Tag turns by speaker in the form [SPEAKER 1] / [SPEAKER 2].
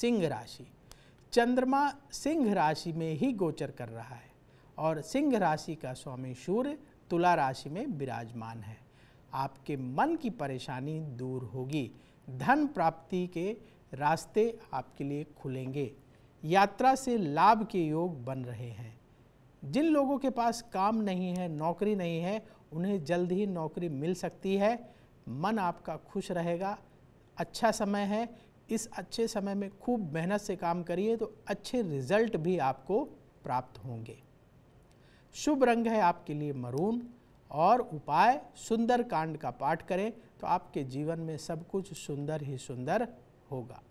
[SPEAKER 1] सिंह राशि चंद्रमा सिंह राशि में ही गोचर कर रहा है और सिंह राशि का स्वामी सूर्य तुला राशि में विराजमान है आपके मन की परेशानी दूर होगी धन प्राप्ति के रास्ते आपके लिए खुलेंगे यात्रा से लाभ के योग बन रहे हैं जिन लोगों के पास काम नहीं है नौकरी नहीं है उन्हें जल्द ही नौकरी मिल सकती है मन आपका खुश रहेगा अच्छा समय है इस अच्छे समय में खूब मेहनत से काम करिए तो अच्छे रिजल्ट भी आपको प्राप्त होंगे शुभ रंग है आपके लिए मरून और उपाय सुंदर कांड का पाठ करें तो आपके जीवन में सब कुछ सुंदर ही सुंदर होगा